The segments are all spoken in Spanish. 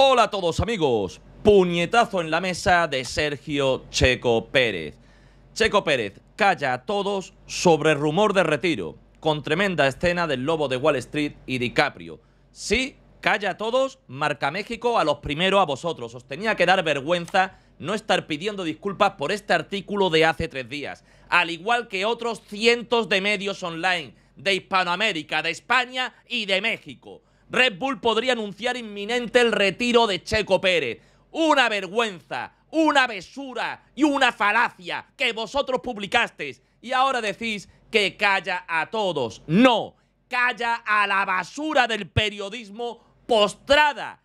Hola a todos amigos, puñetazo en la mesa de Sergio Checo Pérez. Checo Pérez calla a todos sobre rumor de retiro, con tremenda escena del lobo de Wall Street y DiCaprio. Sí, calla a todos, marca México a los primeros a vosotros. Os tenía que dar vergüenza no estar pidiendo disculpas por este artículo de hace tres días, al igual que otros cientos de medios online de Hispanoamérica, de España y de México. Red Bull podría anunciar inminente el retiro de Checo Pérez. Una vergüenza, una besura y una falacia que vosotros publicasteis y ahora decís que calla a todos. No, calla a la basura del periodismo postrada,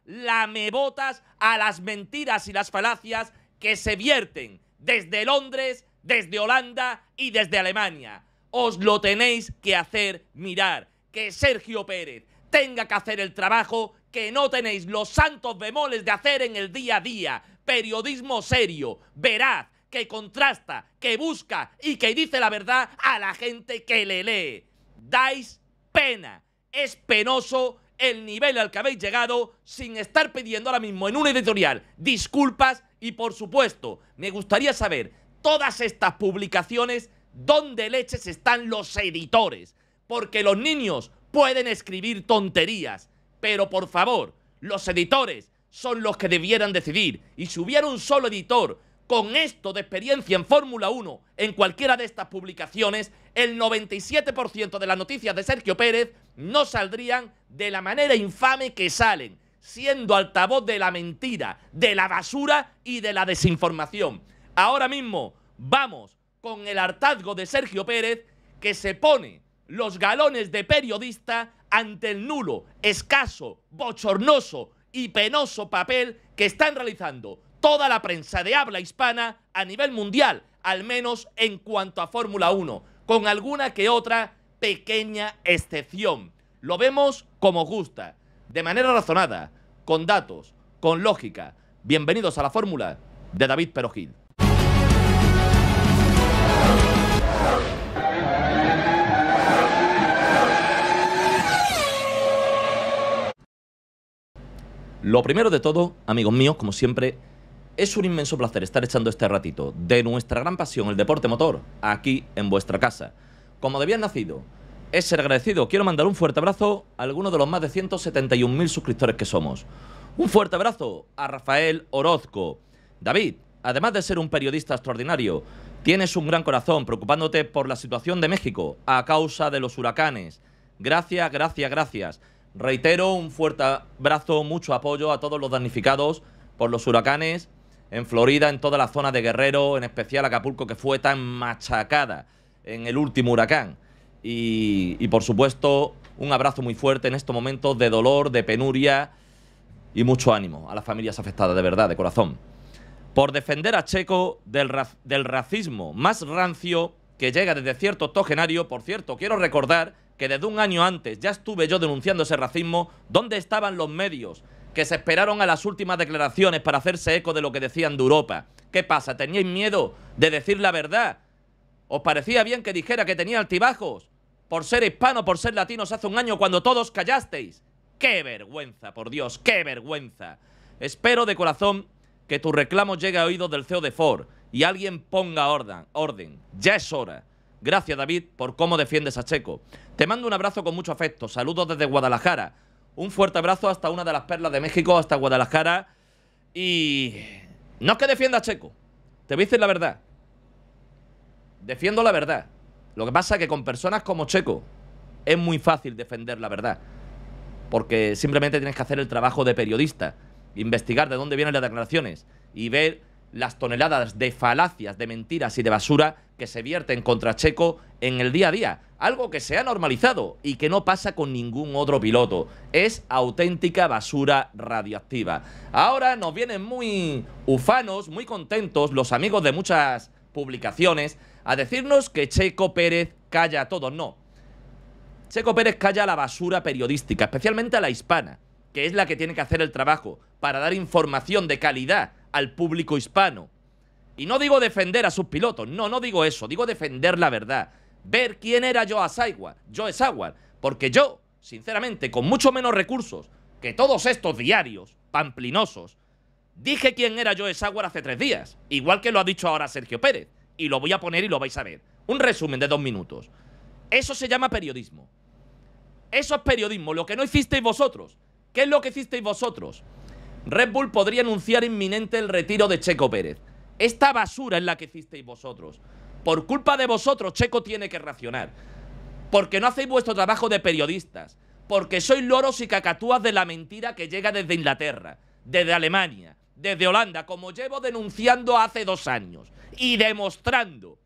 botas a las mentiras y las falacias que se vierten desde Londres, desde Holanda y desde Alemania. Os lo tenéis que hacer mirar que Sergio Pérez tenga que hacer el trabajo que no tenéis los santos bemoles de hacer en el día a día. Periodismo serio, veraz, que contrasta, que busca y que dice la verdad a la gente que le lee. Dais pena. Es penoso el nivel al que habéis llegado sin estar pidiendo ahora mismo en un editorial disculpas y por supuesto, me gustaría saber todas estas publicaciones dónde leches están los editores, porque los niños pueden escribir tonterías, pero por favor, los editores son los que debieran decidir. Y si hubiera un solo editor con esto de experiencia en Fórmula 1 en cualquiera de estas publicaciones, el 97% de las noticias de Sergio Pérez no saldrían de la manera infame que salen, siendo altavoz de la mentira, de la basura y de la desinformación. Ahora mismo vamos con el hartazgo de Sergio Pérez que se pone los galones de periodista ante el nulo, escaso, bochornoso y penoso papel que están realizando toda la prensa de habla hispana a nivel mundial, al menos en cuanto a Fórmula 1, con alguna que otra pequeña excepción. Lo vemos como gusta, de manera razonada, con datos, con lógica. Bienvenidos a la fórmula de David Perojil. Lo primero de todo, amigos míos, como siempre, es un inmenso placer estar echando este ratito de nuestra gran pasión, el deporte motor, aquí en vuestra casa. Como debían nacido, es ser agradecido. Quiero mandar un fuerte abrazo a alguno de los más de 171.000 suscriptores que somos. Un fuerte abrazo a Rafael Orozco. David, además de ser un periodista extraordinario, tienes un gran corazón preocupándote por la situación de México a causa de los huracanes. Gracias, gracias, gracias. Reitero un fuerte abrazo, mucho apoyo a todos los damnificados por los huracanes en Florida, en toda la zona de Guerrero, en especial Acapulco, que fue tan machacada en el último huracán. Y, por supuesto, un abrazo muy fuerte en estos momentos de dolor, de penuria y mucho ánimo a las familias afectadas, de verdad, de corazón. Por defender a Checo del, del racismo más rancio que llega desde cierto octogenario, por cierto, quiero recordar que desde un año antes ya estuve yo denunciando ese racismo, ¿dónde estaban los medios que se esperaron a las últimas declaraciones para hacerse eco de lo que decían de Europa? ¿Qué pasa? ¿Teníais miedo de decir la verdad? ¿Os parecía bien que dijera que tenía altibajos? Por ser hispano, por ser latinos hace un año cuando todos callasteis. ¡Qué vergüenza, por Dios! ¡Qué vergüenza! Espero de corazón que tu reclamo llegue a oídos del CEO de Ford y alguien ponga orden. orden. Ya es hora. Gracias, David, por cómo defiendes a Checo. Te mando un abrazo con mucho afecto. Saludos desde Guadalajara. Un fuerte abrazo hasta una de las perlas de México, hasta Guadalajara. Y. No es que defienda a Checo. Te voy a decir la verdad. Defiendo la verdad. Lo que pasa es que con personas como Checo es muy fácil defender la verdad. Porque simplemente tienes que hacer el trabajo de periodista, investigar de dónde vienen las declaraciones y ver las toneladas de falacias, de mentiras y de basura que se vierten contra Checo en el día a día. Algo que se ha normalizado y que no pasa con ningún otro piloto. Es auténtica basura radioactiva. Ahora nos vienen muy ufanos, muy contentos los amigos de muchas publicaciones a decirnos que Checo Pérez calla a todos. No. Checo Pérez calla a la basura periodística, especialmente a la hispana, que es la que tiene que hacer el trabajo para dar información de calidad al público hispano. Y no digo defender a sus pilotos, no, no digo eso, digo defender la verdad. Ver quién era Joe yo Joe agua porque yo, sinceramente, con mucho menos recursos que todos estos diarios pamplinosos, dije quién era Joe Sauer hace tres días, igual que lo ha dicho ahora Sergio Pérez, y lo voy a poner y lo vais a ver. Un resumen de dos minutos. Eso se llama periodismo. Eso es periodismo, lo que no hicisteis vosotros. ¿Qué es lo que hicisteis vosotros? Red Bull podría anunciar inminente el retiro de Checo Pérez. Esta basura es la que hicisteis vosotros. Por culpa de vosotros, Checo tiene que racionar. Porque no hacéis vuestro trabajo de periodistas. Porque sois loros y cacatúas de la mentira que llega desde Inglaterra, desde Alemania, desde Holanda, como llevo denunciando hace dos años. Y demostrando,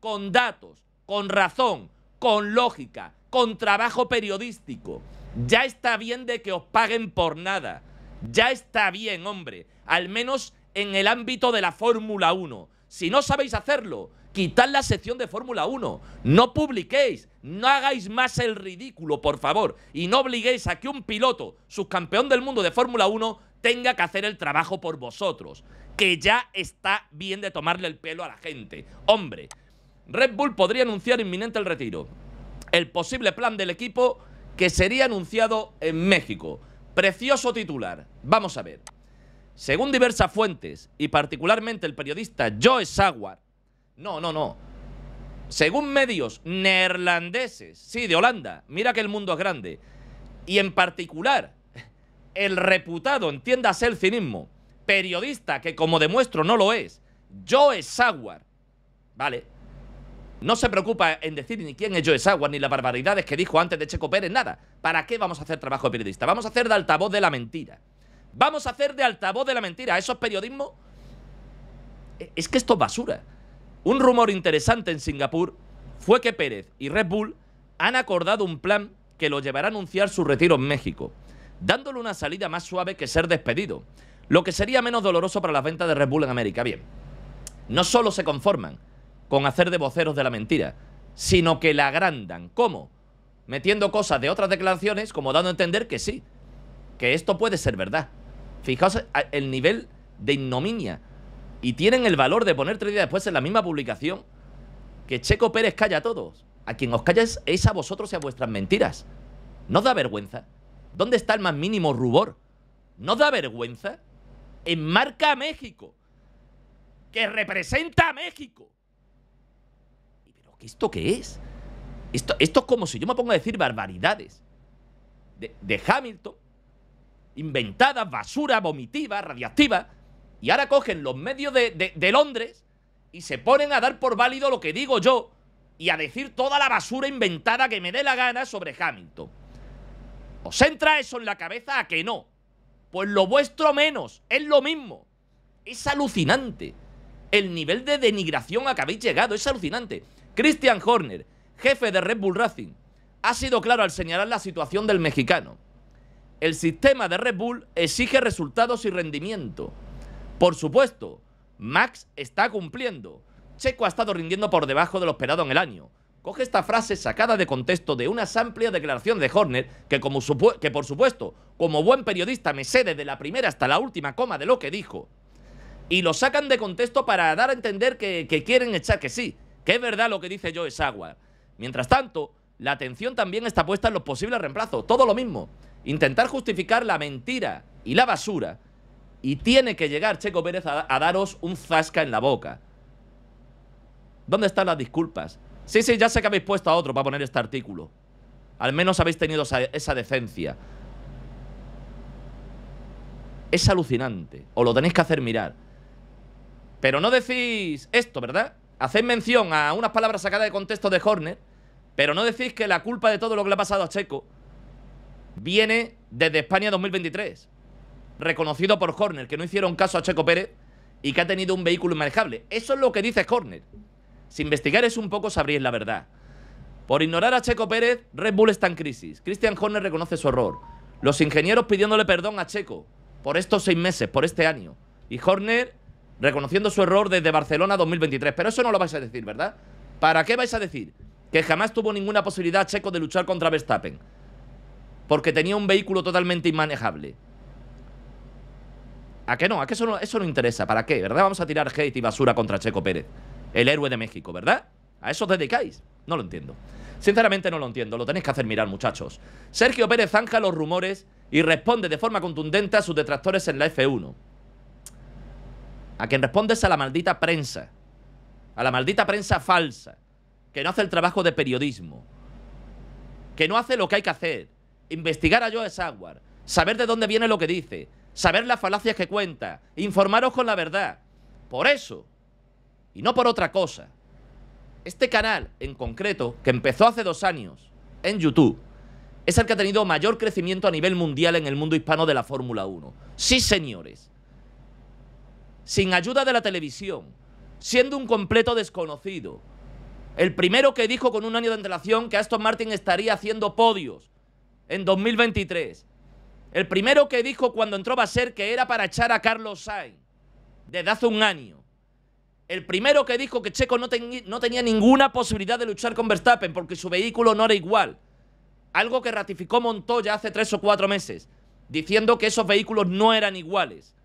con datos, con razón, con lógica, con trabajo periodístico. Ya está bien de que os paguen por nada. Ya está bien, hombre. Al menos en el ámbito de la Fórmula 1. Si no sabéis hacerlo, quitad la sección de Fórmula 1. No publiquéis, no hagáis más el ridículo, por favor. Y no obliguéis a que un piloto, subcampeón del mundo de Fórmula 1, tenga que hacer el trabajo por vosotros. Que ya está bien de tomarle el pelo a la gente. Hombre, Red Bull podría anunciar inminente el retiro. El posible plan del equipo que sería anunciado en México. Precioso titular. Vamos a ver. Según diversas fuentes, y particularmente el periodista Joe Saguar, no, no, no. Según medios neerlandeses, sí, de Holanda, mira que el mundo es grande, y en particular el reputado, entiéndase el cinismo, periodista que como demuestro no lo es, Joe Saguar, ¿vale? No se preocupa en decir ni quién es Joe Saguas ni las barbaridades que dijo antes de Checo Pérez, nada. ¿Para qué vamos a hacer trabajo de periodista? Vamos a hacer de altavoz de la mentira. Vamos a hacer de altavoz de la mentira. Eso es periodismo. E-, es que esto es basura. Un rumor interesante en Singapur fue que Pérez y Red Bull han acordado un plan que lo llevará a anunciar su retiro en México, dándole una salida más suave que ser despedido, lo que sería menos doloroso para las ventas de Red Bull en América. Bien, no solo se conforman, con hacer de voceros de la mentira, sino que la agrandan. ¿Cómo? Metiendo cosas de otras declaraciones como dando a entender que sí, que esto puede ser verdad. Fijaos el nivel de ignominia. Y tienen el valor de poner tres días después en la misma publicación que Checo Pérez calla a todos. A quien os calla es, a vosotros y a vuestras mentiras. ¿No da vergüenza? ¿Dónde está el más mínimo rubor? ¿No da vergüenza? Enmarca a México. Que representa a México. ¿esto qué es? Esto, esto es como si yo me pongo a decir barbaridades de, Hamilton, inventadas, basura, vomitiva, radiactiva, y ahora cogen los medios de, de, de Londres y se ponen a dar por válido lo que digo yo y a decir toda la basura inventada que me dé la gana sobre Hamilton. ¿Os entra eso en la cabeza a que no? Pues lo vuestro menos, es lo mismo. Es alucinante. El nivel de denigración a que habéis llegado es alucinante. Christian Horner, jefe de Red Bull Racing, ha sido claro al señalar la situación del mexicano. El sistema de Red Bull exige resultados y rendimiento. Por supuesto, Max está cumpliendo. Checo ha estado rindiendo por debajo de lo esperado en el año. Coge esta frase sacada de contexto de una amplia declaración de Horner, que, como por supuesto, como buen periodista me sé desde la primera hasta la última coma de lo que dijo. Y lo sacan de contexto para dar a entender que quieren echar que sí, que es verdad lo que dice yo es agua. Mientras tanto, la atención también está puesta en los posibles reemplazos. Todo lo mismo. Intentar justificar la mentira y la basura. Y tiene que llegar Checo Pérez a, daros un zasca en la boca. ¿Dónde están las disculpas? Sí, sí, ya sé que habéis puesto a otro para poner este artículo. Al menos habéis tenido esa, decencia. Es alucinante. Os lo tenéis que hacer mirar. Pero no decís esto, ¿verdad? Haced mención a unas palabras sacadas de contexto de Horner, pero no decís que la culpa de todo lo que le ha pasado a Checo viene desde España 2023, reconocido por Horner, que no hicieron caso a Checo Pérez y que ha tenido un vehículo inmanejable. Eso es lo que dice Horner. Si investigares un poco sabríais la verdad. Por ignorar a Checo Pérez, Red Bull está en crisis. Christian Horner reconoce su error. Los ingenieros pidiéndole perdón a Checo por estos seis meses, por este año. Y Horner reconociendo su error desde Barcelona 2023. Pero eso no lo vais a decir, ¿verdad? ¿Para qué vais a decir que jamás tuvo ninguna posibilidad Checo de luchar contra Verstappen? Porque tenía un vehículo totalmente inmanejable. ¿A qué no? ¿A qué eso no, eso no interesa? ¿Para qué? ¿Verdad? Vamos a tirar hate y basura contra Checo Pérez, el héroe de México, ¿verdad? ¿A eso os dedicáis? No lo entiendo. Sinceramente no lo entiendo, lo tenéis que hacer mirar, muchachos. Sergio Pérez zanja los rumores y responde de forma contundente a sus detractores en la F1. A quien respondes a la maldita prensa. A la maldita prensa falsa. Que no hace el trabajo de periodismo. Que no hace lo que hay que hacer. Investigar a Joe saguar Saber de dónde viene lo que dice. Saber las falacias que cuenta. Informaros con la verdad. Por eso. Y no por otra cosa. Este canal en concreto, que empezó hace dos años en YouTube, es el que ha tenido mayor crecimiento a nivel mundial en el mundo hispano de la Fórmula 1. Sí, señores sin ayuda de la televisión, siendo un completo desconocido. El primero que dijo con un año de antelación que Aston Martin estaría haciendo podios en 2023. El primero que dijo cuando entró a ser que era para echar a Carlos Sainz desde hace un año. El primero que dijo que Checo no, no tenía ninguna posibilidad de luchar con Verstappen porque su vehículo no era igual. Algo que ratificó Montoya hace tres o cuatro meses, diciendo que esos vehículos no eran iguales.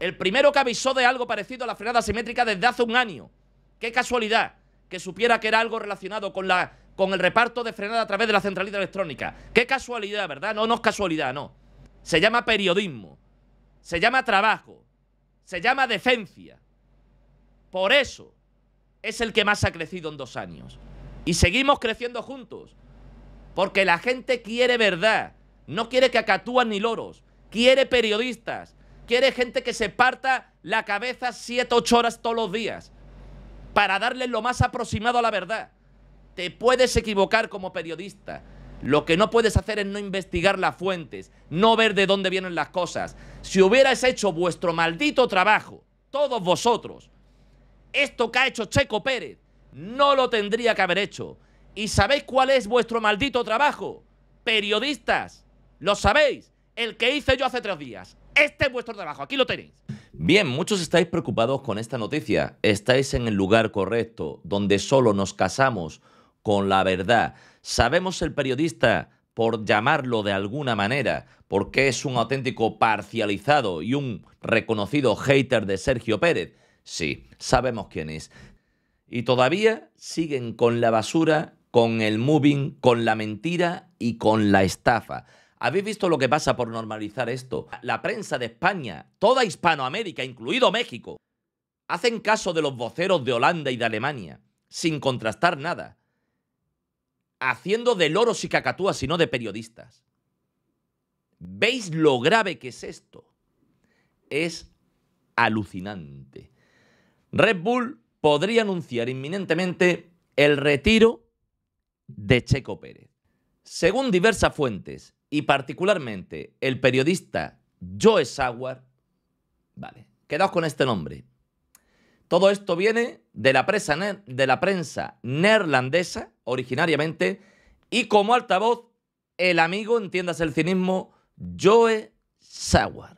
El primero que avisó de algo parecido a la frenada simétrica desde hace un año. Qué casualidad que supiera que era algo relacionado con, la, con el reparto de frenada a través de la centralidad electrónica. Qué casualidad, ¿verdad? No, no es casualidad, no. Se llama periodismo. Se llama trabajo. Se llama decencia. Por eso es el que más ha crecido en dos años. Y seguimos creciendo juntos. Porque la gente quiere verdad. No quiere que acatúan ni loros. Quiere periodistas quiere gente que se parta la cabeza 7, 8 horas todos los días para darle lo más aproximado a la verdad. Te puedes equivocar como periodista. Lo que no puedes hacer es no investigar las fuentes, no ver de dónde vienen las cosas. Si hubierais hecho vuestro maldito trabajo, todos vosotros, esto que ha hecho Checo Pérez, no lo tendría que haber hecho. ¿Y sabéis cuál es vuestro maldito trabajo? Periodistas, lo sabéis, el que hice yo hace tres días. Este es vuestro trabajo, aquí lo tenéis. Bien, muchos estáis preocupados con esta noticia. Estáis en el lugar correcto, donde solo nos casamos con la verdad. Sabemos el periodista, por llamarlo de alguna manera, porque es un auténtico parcializado y un reconocido hater de Sergio Pérez. Sí, sabemos quién es. Y todavía siguen con la basura, con el moving, con la mentira y con la estafa. ¿Habéis visto lo que pasa por normalizar esto? La prensa de España, toda Hispanoamérica, incluido México, hacen caso de los voceros de Holanda y de Alemania, sin contrastar nada, haciendo de loros y cacatúas, sino de periodistas. ¿Veis lo grave que es esto? Es alucinante. Red Bull podría anunciar inminentemente el retiro de Checo Pérez. Según diversas fuentes, y particularmente el periodista Joe Sauer, vale, quedaos con este nombre. Todo esto viene de la, de la prensa neerlandesa originariamente y como altavoz el amigo, entiendas el cinismo, Joe Sauer.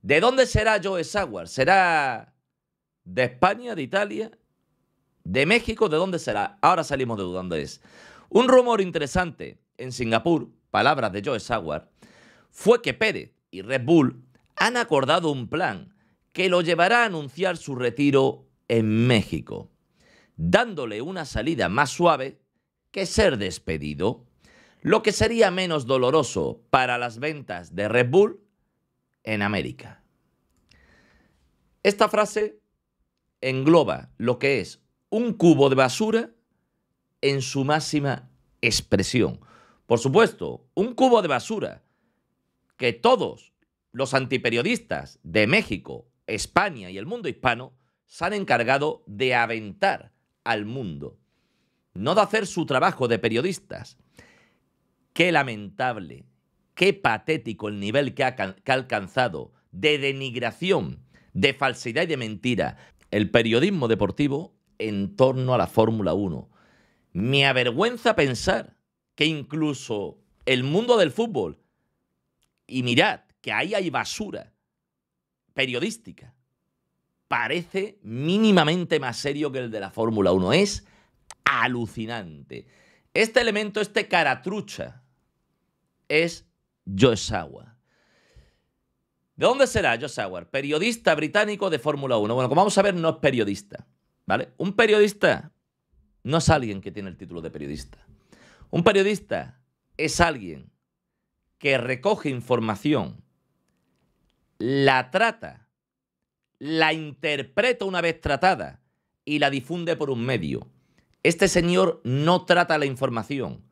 ¿De dónde será Joe Sauer? ¿Será de España, de Italia, de México? ¿De dónde será? Ahora salimos de dudando es. Un rumor interesante en Singapur palabras de Joe Sauer, fue que Pérez y Red Bull han acordado un plan que lo llevará a anunciar su retiro en México, dándole una salida más suave que ser despedido, lo que sería menos doloroso para las ventas de Red Bull en América. Esta frase engloba lo que es un cubo de basura en su máxima expresión, por supuesto, un cubo de basura que todos los antiperiodistas de México, España y el mundo hispano se han encargado de aventar al mundo, no de hacer su trabajo de periodistas. Qué lamentable, qué patético el nivel que ha, alcanzado de denigración, de falsedad y de mentira el periodismo deportivo en torno a la Fórmula 1. Me avergüenza pensar que incluso el mundo del fútbol, y mirad que ahí hay basura periodística, parece mínimamente más serio que el de la Fórmula 1. Es alucinante. Este elemento, este caratrucha, es Joshua. ¿De dónde será Joe Periodista británico de Fórmula 1. Bueno, como vamos a ver, no es periodista. ¿Vale? Un periodista no es alguien que tiene el título de periodista. Un periodista es alguien que recoge información, la trata, la interpreta una vez tratada y la difunde por un medio. Este señor no trata la información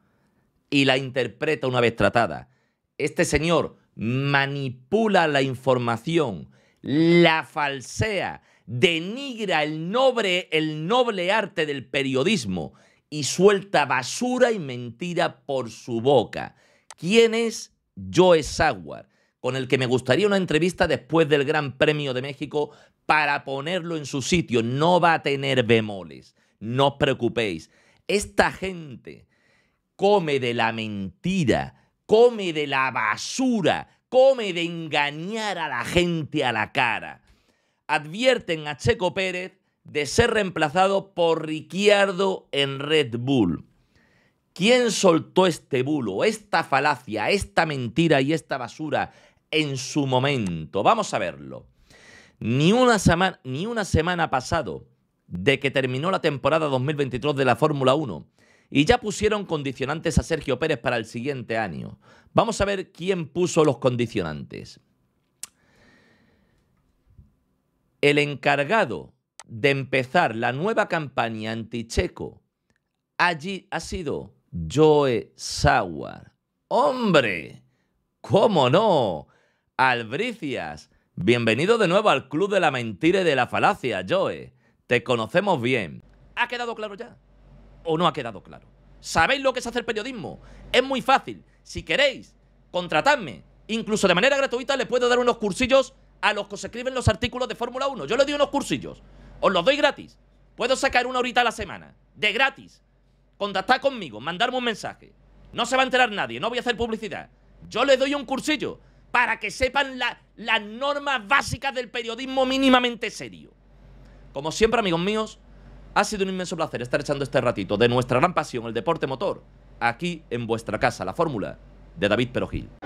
y la interpreta una vez tratada. Este señor manipula la información, la falsea, denigra el noble, el noble arte del periodismo y suelta basura y mentira por su boca. ¿Quién es Joe Saguar? Con el que me gustaría una entrevista después del Gran Premio de México para ponerlo en su sitio. No va a tener bemoles, no os preocupéis. Esta gente come de la mentira, come de la basura, come de engañar a la gente a la cara. Advierten a Checo Pérez de ser reemplazado por Ricciardo en Red Bull. ¿Quién soltó este bulo, esta falacia, esta mentira y esta basura en su momento? Vamos a verlo. Ni una, semana, ni una semana pasado de que terminó la temporada 2023 de la Fórmula 1 y ya pusieron condicionantes a Sergio Pérez para el siguiente año. Vamos a ver quién puso los condicionantes. El encargado de empezar la nueva campaña anticheco allí ha sido Joe Sauer. ¡Hombre! ¿Cómo no? Albricias, bienvenido de nuevo al Club de la Mentira y de la Falacia, Joe. Te conocemos bien. ¿Ha quedado claro ya? ¿O no ha quedado claro? ¿Sabéis lo que es hacer periodismo? Es muy fácil. Si queréis, contratadme. Incluso de manera gratuita ...le puedo dar unos cursillos a los que se escriben los artículos de Fórmula 1. Yo les doy unos cursillos. Os los doy gratis. Puedo sacar una horita a la semana. De gratis. Contactad conmigo, mandarme un mensaje. No se va a enterar nadie, no voy a hacer publicidad. Yo les doy un cursillo para que sepan las normas básicas del periodismo mínimamente serio. Como siempre, amigos míos, ha sido un inmenso placer estar echando este ratito de nuestra gran pasión, el deporte motor, aquí en vuestra casa, la fórmula de David Perogil.